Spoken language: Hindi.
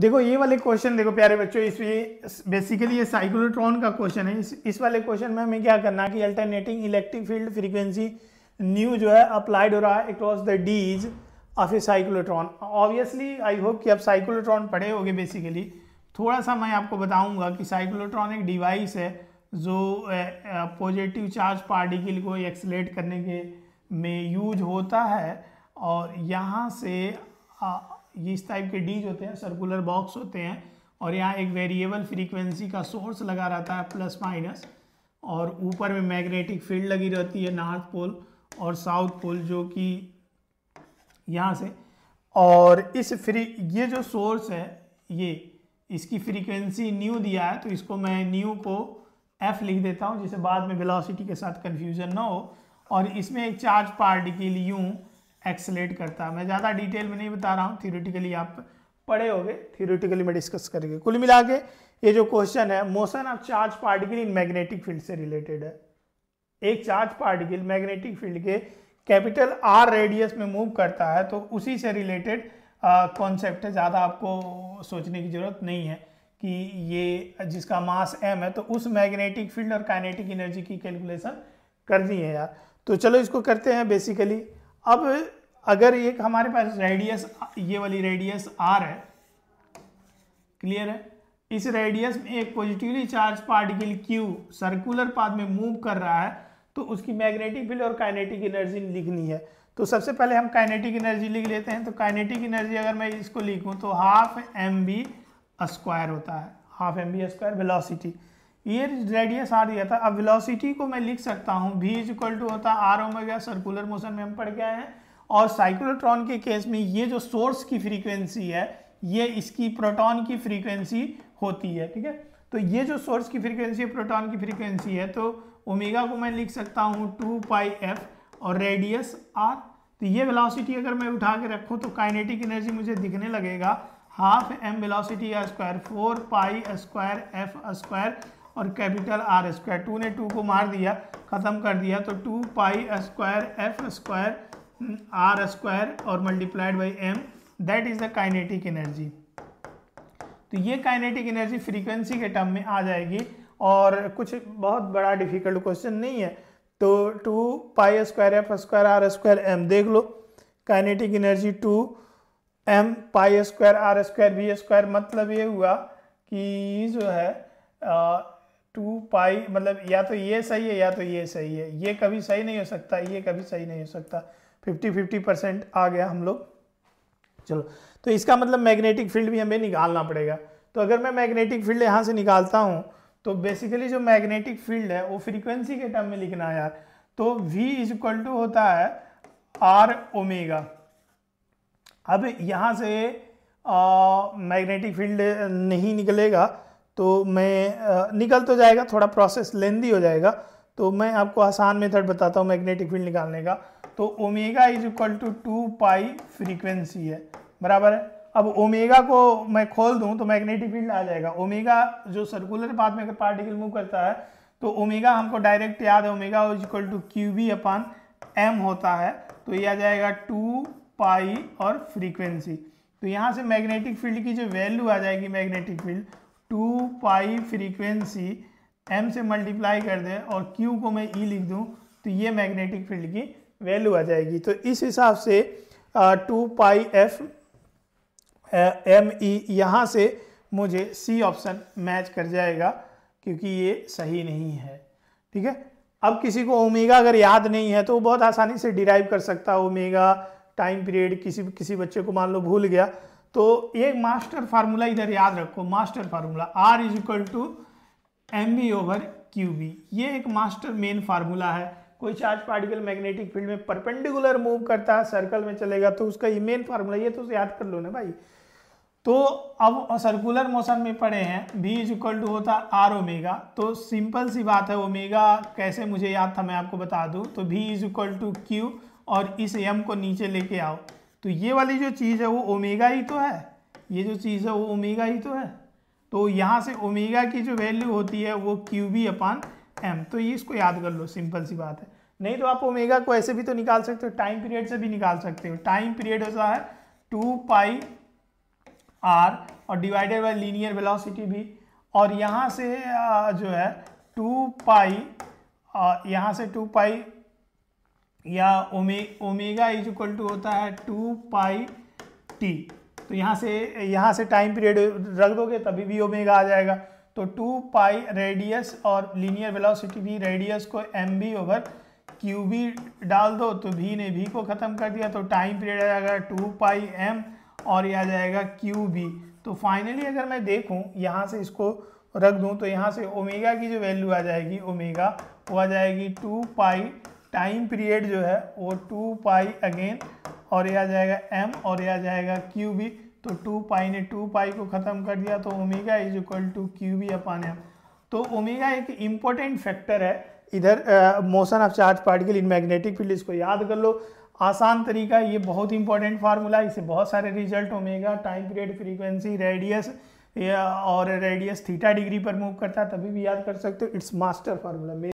देखो ये वाले क्वेश्चन देखो प्यारे बच्चों ये बेसिकली ये साइक्लोट्रॉन का क्वेश्चन है इस, इस वाले क्वेश्चन में हमें क्या करना कि alternating electric field frequency nu जो है अप्लाइड हो रहा है across the dees of a cyclotron obviously I hope कि आप साइक्लोट्रॉन पढ़े होंगे बेसिकली थोड़ा सा मैं आपको बताऊँगा कि साइक्लोट्रॉन एक डिवाइस है जो पॉजिटिव चार्ज पार्टिकल को एक्सलेट करने के में यूज होता है और यहाँ से आ, ये इस टाइप के डीज होते हैं सर्कुलर बॉक्स होते हैं और यहाँ एक वेरिएबल फ्रीक्वेंसी का सोर्स लगा रहता है प्लस माइनस और ऊपर में मैग्नेटिक फील्ड लगी रहती है नॉर्थ पोल और साउथ पोल जो कि यहाँ से और इस फ्री ये जो सोर्स है ये इसकी फ्रीक्वेंसी न्यू दिया है तो इसको मैं न्यू को एफ लिख देता हूँ जिसे बाद में वेलोसिटी के साथ कन्फ्यूज़न ना हो और इसमें एक चार्ज पार्टिकल यूँ एक्सलेट करता है मैं ज़्यादा डिटेल में नहीं बता रहा हूँ थियोरिटिकली आप पढ़े होंगे थियोरिटिकली मैं डिस्कस करेंगे कुल मिला के ये जो क्वेश्चन है motion of charge particle in magnetic field से रिलेटेड है एक चार्ज पार्टिकल मैग्नेटिक फील्ड के कैपिटल आर रेडियस में मूव करता है तो उसी से रिलेटेड कॉन्सेप्ट है ज़्यादा आपको सोचने की ज़रूरत नहीं है कि ये जिसका मास एम है तो उस मैग्नेटिक फील्ड और काइनेटिक एनर्जी की कैलकुलेशन करनी है यार तो चलो इसको करते हैं बेसिकली अब अगर एक हमारे पास रेडियस ये वाली रेडियस आर है क्लियर है इस रेडियस में एक positively charge particle Q circular path में मूव कर रहा है तो उसकी मैग्नेटिक फील्ड और काइनेटिक एनर्जी लिखनी है तो सबसे पहले हम काइनेटिक एनर्जी लिख लेते हैं तो काइनेटिक एनर्जी अगर मैं इसको लिखूं तो हाफ एम बी स्क्वायर होता है half M B square velocity ये रेडियस आर दिया था अब वेलोसिटी को मैं लिख सकता हूँ भी इज इक्वल टू होता है आर ओमेगा सर्कुलर मोशन में हम पढ़ के आए हैं और साइक्लोट्रॉन के केस में ये जो सोर्स की फ्रीक्वेंसी है ये इसकी प्रोटॉन की फ्रीक्वेंसी होती है ठीक है तो ये जो सोर्स की फ्रीक्वेंसी है प्रोटॉन की फ्रीक्वेंसी है तो ओमेगा को मैं लिख सकता हूँ टू पाई एफ और रेडियस आर तो ये वेलोसिटी अगर मैं उठा के रखूँ तो काइनेटिक एनर्जी मुझे दिखने लगेगा हाफ एम वेलोसिटी या square four pi square F square और कैपिटल आर स्क्वायर टू ने टू को मार दिया ख़त्म कर दिया तो two pi square F square R square और multiplied by M that is the kinetic energy तो ये काइनेटिक एनर्जी फ्रीक्वेंसी के टर्म में आ जाएगी और कुछ बहुत बड़ा डिफिकल्ट क्वेश्चन नहीं है तो two pi square F square R square M देख लो kinetic energy two M pi square R square B square मतलब ये हुआ कि जो है टू पाई मतलब या तो ये सही है या तो ये सही है ये कभी सही नहीं हो सकता ये कभी सही नहीं हो सकता फिफ्टी फिफ्टी परसेंट आ गया हम लोग चलो तो इसका मतलब मैग्नेटिक फील्ड भी हमें निकालना पड़ेगा तो अगर मैं मैग्नेटिक फील्ड यहाँ से निकालता हूँ तो बेसिकली जो मैग्नेटिक फील्ड है वो फ्रीक्वेंसी के टर्म में लिखना है यार तो v इज इक्वल टू होता है आर ओमेगा अब यहाँ से मैग्नेटिक फील्ड नहीं निकलेगा तो मैं आ, निकल तो जाएगा थोड़ा प्रोसेस लेंदी हो जाएगा तो मैं आपको आसान मेथड बताता हूँ मैग्नेटिक फील्ड निकालने का तो omega is equal to two pi frequency है बराबर है अब ओमेगा को मैं खोल दूं तो मैग्नेटिक फील्ड आ जाएगा ओमेगा जो सर्कुलर पाथ में अगर पार्टिकल मूव करता है तो ओमेगा हमको डायरेक्ट याद है omega is equal to Q B upon M होता है तो ये आ जाएगा टू पाई और फ्रीक्वेंसी तो यहाँ से मैग्नेटिक फील्ड की जो वैल्यू आ जाएगी magnetic field two pi frequency M से मल्टीप्लाई कर दें और क्यू को मैं ई e लिख दूँ तो ये मैग्नेटिक फील्ड की वैल्यू आ जाएगी तो इस हिसाब से two pi F M E यहाँ से मुझे सी ऑप्शन मैच कर जाएगा क्योंकि ये सही नहीं है ठीक है अब किसी को ओमेगा अगर याद नहीं है तो वो बहुत आसानी से डिराइव कर सकता है ओमेगा टाइम पीरियड किसी किसी बच्चे को मान लो भूल गया तो ये मास्टर फार्मूला इधर याद रखो master formula R is equal to M B over Q B ये एक मास्टर मेन फार्मूला है कोई चार्ज पार्टिकल मैग्नेटिक फील्ड में परपेंडिकुलर मूव करता है सर्कल में चलेगा तो उसका ये मेन फार्मूला ये तो याद कर लो ना भाई तो अब सर्कुलर मोशन में पड़े हैं बी इज इक्वल टू होता आर ओमेगा तो सिंपल सी बात है ओमेगा कैसे मुझे याद था मैं आपको बता दूं तो B is equal to Q और इस एम को नीचे लेके आओ तो ये वाली जो चीज़ है वो ओमेगा ही तो है ये जो चीज़ है वो ओमेगा ही तो है तो यहाँ से ओमेगा की जो वैल्यू होती है वो क्यू बी अपान एम तो ये इसको याद कर लो सिंपल सी बात है नहीं तो आप ओमेगा को ऐसे भी तो निकाल सकते हो टाइम पीरियड से भी निकाल सकते हो टाइम पीरियड ऐसा है टू पाई आर और डिवाइडेड बाई लीनियर वेलोसिटी भी और यहाँ से जो है टू पाई यहाँ से टू पाई या ओमे ओमेगा इज इक्वल टू होता है टू पाई टी तो यहाँ से यहाँ से टाइम पीरियड रख दोगे तभी भी ओमेगा आ जाएगा तो टू पाई रेडियस और लीनियर वेलोसिटी भी रेडियस को M B over Q B डाल दो तो भी ने भी को ख़त्म कर दिया तो टाइम पीरियड आ जाएगा टू पाई एम और ये आ जाएगा क्यू बी तो फाइनली अगर मैं देखूँ यहाँ से इसको रख दूँ तो यहाँ से ओमेगा की जो वैल्यू आ जाएगी ओमेगा वो आ जाएगी टू पाई टाइम पीरियड जो है वो टू पाई अगेन और यह आ जाएगा एम और यह आ जाएगा क्यू बी तो टू पाई ने टू पाई को ख़त्म कर दिया तो omega is equal to Q B upon M तो ओमेगा एक इंपॉर्टेंट फैक्टर है इधर motion of charge particle in magnetic field इसको याद कर लो आसान तरीका ये बहुत इंपॉर्टेंट फार्मूला इसे बहुत सारे result omega time period frequency radius और रेडियस थीटा डिग्री पर मूव करता है तभी भी याद कर सकते हो इट्स मास्टर फार्मूला